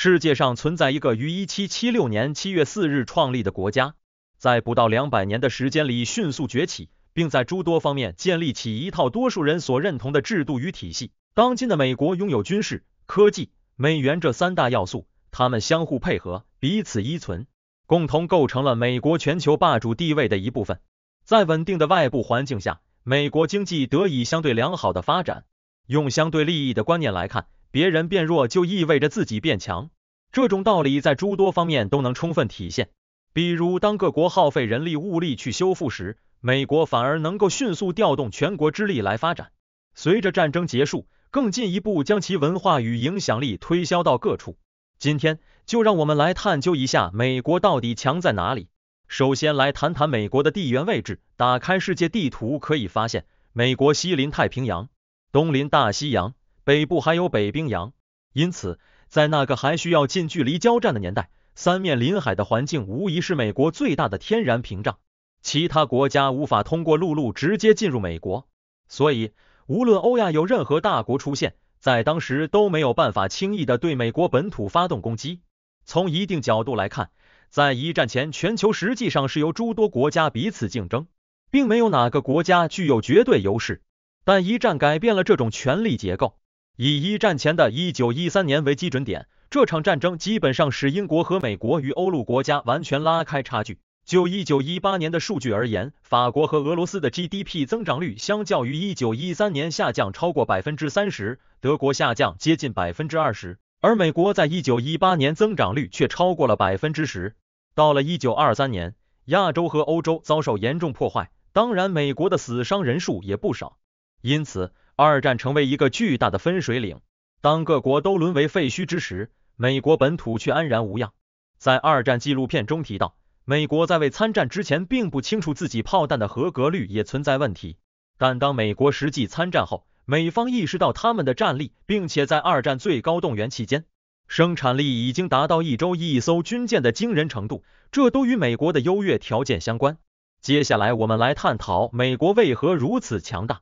世界上存在一个于一七七六年七月四日创立的国家，在不到两百年的时间里迅速崛起，并在诸多方面建立起一套多数人所认同的制度与体系。当今的美国拥有军事、科技、美元这三大要素，它们相互配合，彼此依存，共同构成了美国全球霸主地位的一部分。在稳定的外部环境下，美国经济得以相对良好的发展。用相对利益的观念来看。别人变弱就意味着自己变强，这种道理在诸多方面都能充分体现。比如，当各国耗费人力物力去修复时，美国反而能够迅速调动全国之力来发展。随着战争结束，更进一步将其文化与影响力推销到各处。今天就让我们来探究一下美国到底强在哪里。首先来谈谈美国的地缘位置。打开世界地图可以发现，美国西临太平洋，东临大西洋。北部还有北冰洋，因此在那个还需要近距离交战的年代，三面临海的环境无疑是美国最大的天然屏障。其他国家无法通过陆路直接进入美国，所以无论欧亚有任何大国出现，在当时都没有办法轻易的对美国本土发动攻击。从一定角度来看，在一战前，全球实际上是由诸多国家彼此竞争，并没有哪个国家具有绝对优势。但一战改变了这种权力结构。以一战前的1913年为基准点，这场战争基本上使英国和美国与欧陆国家完全拉开差距。就1918年的数据而言，法国和俄罗斯的 GDP 增长率相较于1913年下降超过百分之三十，德国下降接近百分之二十，而美国在1918年增长率却超过了百分之十。到了1923年，亚洲和欧洲遭受严重破坏，当然美国的死伤人数也不少，因此。二战成为一个巨大的分水岭。当各国都沦为废墟之时，美国本土却安然无恙。在二战纪录片中提到，美国在未参战之前并不清楚自己炮弹的合格率也存在问题。但当美国实际参战后，美方意识到他们的战力，并且在二战最高动员期间，生产力已经达到一周一艘军舰的惊人程度。这都与美国的优越条件相关。接下来，我们来探讨美国为何如此强大。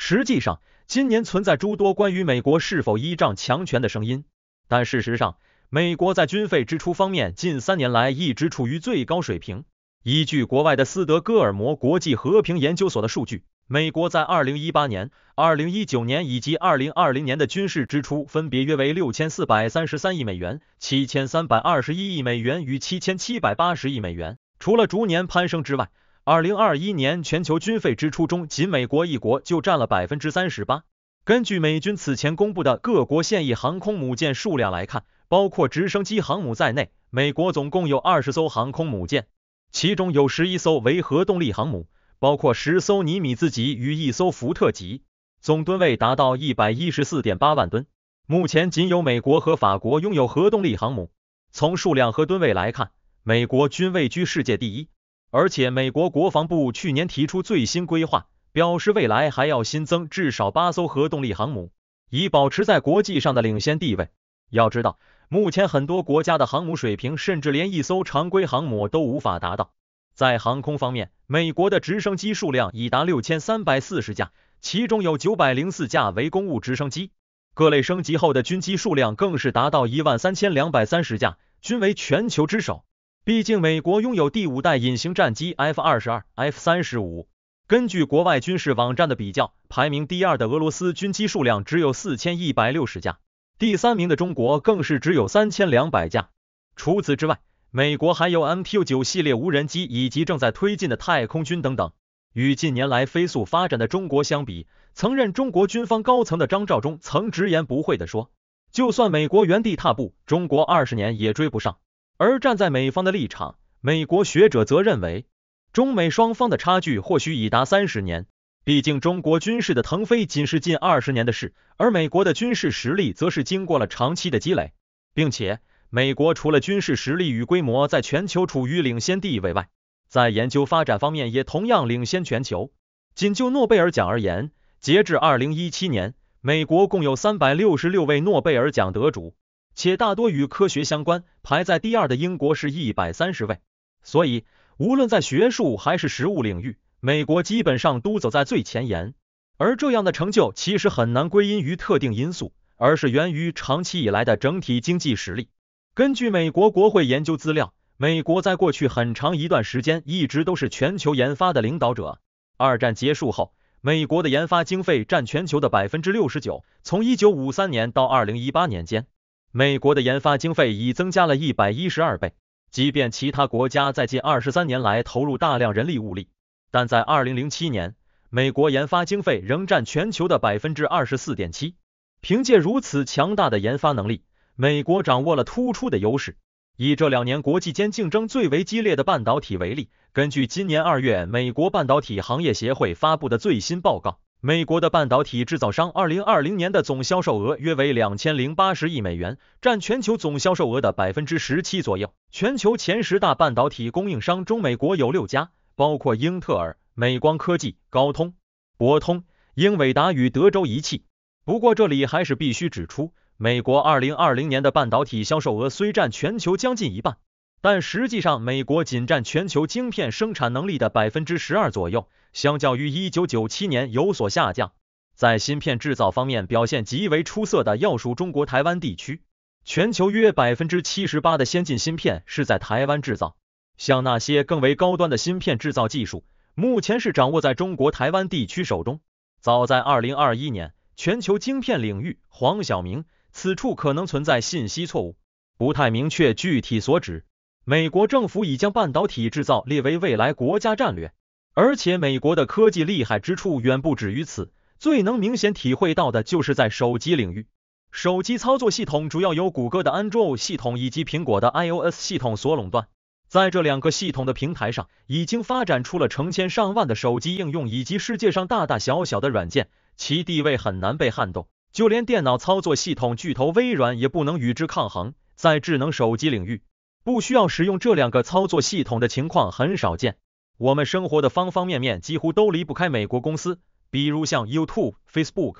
实际上，今年存在诸多关于美国是否依仗强权的声音，但事实上，美国在军费支出方面近三年来一直处于最高水平。依据国外的斯德哥尔摩国际和平研究所的数据，美国在二零一八年、二零一九年以及二零二零年的军事支出分别约为六千四百三十三亿美元、七千三百二十一亿美元与七千七百八十亿美元。除了逐年攀升之外，二零二一年全球军费支出中，仅美国一国就占了百分之三十八。根据美军此前公布的各国现役航空母舰数量来看，包括直升机航母在内，美国总共有二十艘航空母舰，其中有十一艘为核动力航母，包括十艘尼米兹级与一艘福特级，总吨位达到一百一十四点八万吨。目前仅有美国和法国拥有核动力航母。从数量和吨位来看，美国均位居世界第一。而且，美国国防部去年提出最新规划，表示未来还要新增至少八艘核动力航母，以保持在国际上的领先地位。要知道，目前很多国家的航母水平，甚至连一艘常规航母都无法达到。在航空方面，美国的直升机数量已达六千三百四十架，其中有九百零四架为公务直升机。各类升级后的军机数量更是达到一万三千两百三十架，均为全球之首。毕竟，美国拥有第五代隐形战机 F 二十二、F 三十五。根据国外军事网站的比较，排名第二的俄罗斯军机数量只有四千一百六十架，第三名的中国更是只有三千两百架。除此之外，美国还有 MQ 九系列无人机以及正在推进的太空军等等。与近年来飞速发展的中国相比，曾任中国军方高层的张召忠曾直言不讳地说：“就算美国原地踏步，中国二十年也追不上。”而站在美方的立场，美国学者则认为，中美双方的差距或许已达三十年。毕竟，中国军事的腾飞仅是近二十年的事，而美国的军事实力则是经过了长期的积累，并且，美国除了军事实力与规模在全球处于领先地位外，在研究发展方面也同样领先全球。仅就诺贝尔奖而言，截至二零一七年，美国共有三百六十六位诺贝尔奖得主。且大多与科学相关，排在第二的英国是一百三十位。所以，无论在学术还是实物领域，美国基本上都走在最前沿。而这样的成就其实很难归因于特定因素，而是源于长期以来的整体经济实力。根据美国国会研究资料，美国在过去很长一段时间一直都是全球研发的领导者。二战结束后，美国的研发经费占全球的百分之六十九。从一九五三年到二零一八年间。美国的研发经费已增加了一百一十二倍。即便其他国家在近二十三年来投入大量人力物力，但在二零零七年，美国研发经费仍占全球的百分之二十四点七。凭借如此强大的研发能力，美国掌握了突出的优势。以这两年国际间竞争最为激烈的半导体为例，根据今年二月美国半导体行业协会发布的最新报告。美国的半导体制造商，二零二零年的总销售额约为两千零八十亿美元，占全球总销售额的百分之十七左右。全球前十大半导体供应商中，美国有六家，包括英特尔、美光科技、高通、博通、英伟达与德州仪器。不过，这里还是必须指出，美国二零二零年的半导体销售额虽占全球将近一半。但实际上，美国仅占全球晶片生产能力的百分之十二左右，相较于一九九七年有所下降。在芯片制造方面表现极为出色的，要数中国台湾地区。全球约百分之七十八的先进芯片是在台湾制造。像那些更为高端的芯片制造技术，目前是掌握在中国台湾地区手中。早在二零二一年，全球晶片领域，黄晓明，此处可能存在信息错误，不太明确具体所指。美国政府已将半导体制造列为未来国家战略，而且美国的科技厉害之处远不止于此。最能明显体会到的就是在手机领域，手机操作系统主要由谷歌的 Android 系统以及苹果的 iOS 系统所垄断。在这两个系统的平台上，已经发展出了成千上万的手机应用以及世界上大大小小的软件，其地位很难被撼动。就连电脑操作系统巨头微软也不能与之抗衡，在智能手机领域。不需要使用这两个操作系统的情况很少见。我们生活的方方面面几乎都离不开美国公司，比如像 YouTube、Facebook、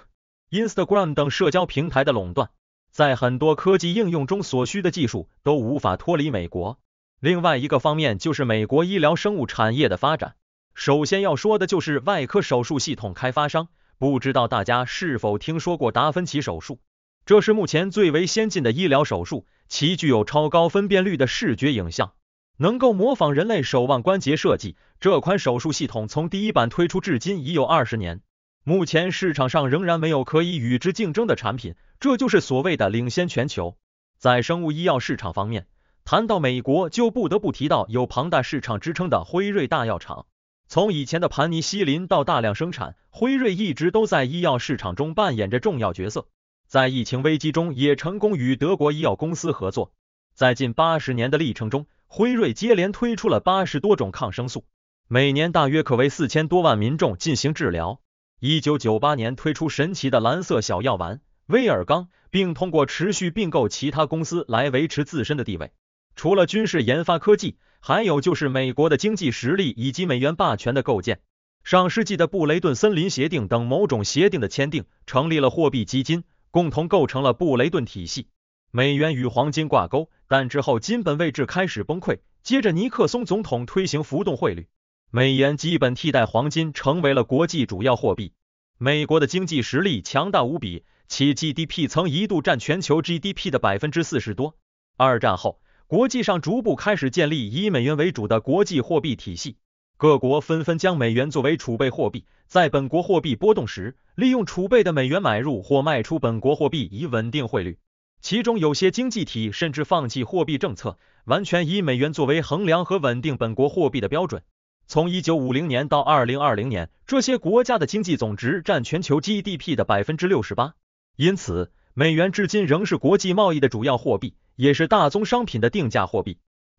Instagram 等社交平台的垄断，在很多科技应用中所需的技术都无法脱离美国。另外一个方面就是美国医疗生物产业的发展，首先要说的就是外科手术系统开发商。不知道大家是否听说过达芬奇手术，这是目前最为先进的医疗手术。其具有超高分辨率的视觉影像，能够模仿人类手腕关节设计。这款手术系统从第一版推出至今已有二十年，目前市场上仍然没有可以与之竞争的产品，这就是所谓的领先全球。在生物医药市场方面，谈到美国就不得不提到有庞大市场支撑的辉瑞大药厂。从以前的盘尼西林到大量生产，辉瑞一直都在医药市场中扮演着重要角色。在疫情危机中也成功与德国医药公司合作。在近八十年的历程中，辉瑞接连推出了八十多种抗生素，每年大约可为四千多万民众进行治疗。一九九八年推出神奇的蓝色小药丸——威尔刚，并通过持续并购其他公司来维持自身的地位。除了军事研发科技，还有就是美国的经济实力以及美元霸权的构建。上世纪的布雷顿森林协定等某种协定的签订，成立了货币基金。共同构成了布雷顿体系，美元与黄金挂钩，但之后金本位制开始崩溃，接着尼克松总统推行浮动汇率，美元基本替代黄金成为了国际主要货币。美国的经济实力强大无比，其 GDP 曾一度占全球 GDP 的百分之四十多。二战后，国际上逐步开始建立以美元为主的国际货币体系。各国纷纷将美元作为储备货币，在本国货币波动时，利用储备的美元买入或卖出本国货币以稳定汇率。其中有些经济体甚至放弃货币政策，完全以美元作为衡量和稳定本国货币的标准。从一九五零年到二零二零年，这些国家的经济总值占全球 GDP 的百分之六十八。因此，美元至今仍是国际贸易的主要货币，也是大宗商品的定价货币。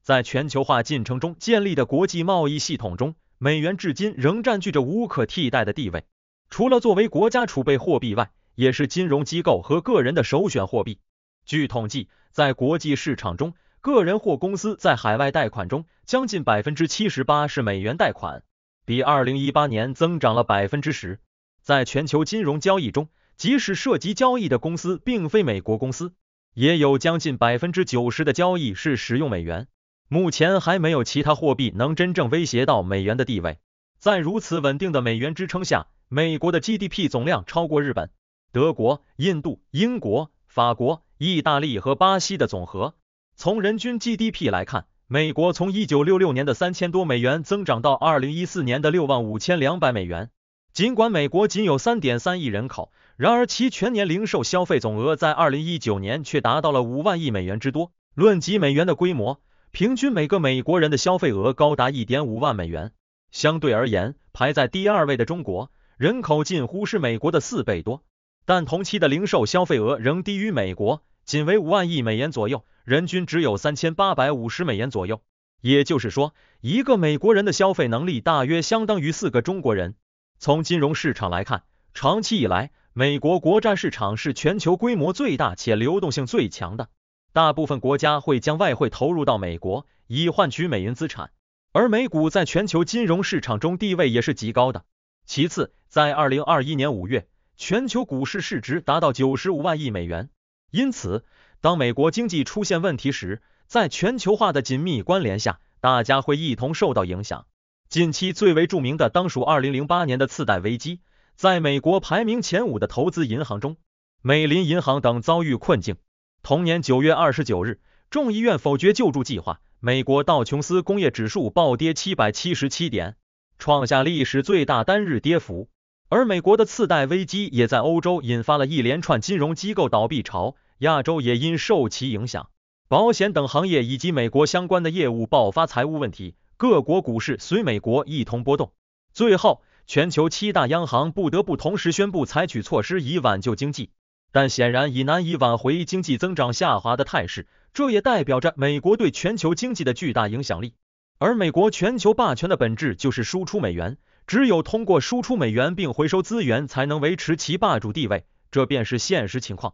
在全球化进程中建立的国际贸易系统中，美元至今仍占据着无可替代的地位。除了作为国家储备货币外，也是金融机构和个人的首选货币。据统计，在国际市场中，个人或公司在海外贷款中，将近百分之七十八是美元贷款，比二零一八年增长了百分之十。在全球金融交易中，即使涉及交易的公司并非美国公司，也有将近百分之九十的交易是使用美元。目前还没有其他货币能真正威胁到美元的地位。在如此稳定的美元支撑下，美国的 GDP 总量超过日本、德国、印度、英国、法国、意大利和巴西的总和。从人均 GDP 来看，美国从1966年的三千多美元增长到2014年的六万五千两百美元。尽管美国仅有3.3亿人口，然而其全年零售消费总额在2019年却达到了五万亿美元之多。论及美元的规模。平均每个美国人的消费额高达一点五万美元，相对而言，排在第二位的中国人口近乎是美国的四倍多，但同期的零售消费额仍低于美国，仅为五万亿美元左右，人均只有三千八百五十美元左右。也就是说，一个美国人的消费能力大约相当于四个中国人。从金融市场来看，长期以来，美国国债市场是全球规模最大且流动性最强的。大部分国家会将外汇投入到美国，以换取美元资产，而美股在全球金融市场中地位也是极高的。其次，在二零二一年五月，全球股市市值达到九十五万亿美元。因此，当美国经济出现问题时，在全球化的紧密关联下，大家会一同受到影响。近期最为著名的当属二零零八年的次贷危机，在美国排名前五的投资银行中，美林银行等遭遇困境。同年九月二十九日，众议院否决救助计划，美国道琼斯工业指数暴跌七百七十七点，创下历史最大单日跌幅。而美国的次贷危机也在欧洲引发了一连串金融机构倒闭潮，亚洲也因受其影响，保险等行业以及美国相关的业务爆发财务问题，各国股市随美国一同波动。最后，全球七大央行不得不同时宣布采取措施以挽救经济。但显然已难以挽回经济增长下滑的态势，这也代表着美国对全球经济的巨大影响力。而美国全球霸权的本质就是输出美元，只有通过输出美元并回收资源，才能维持其霸主地位，这便是现实情况。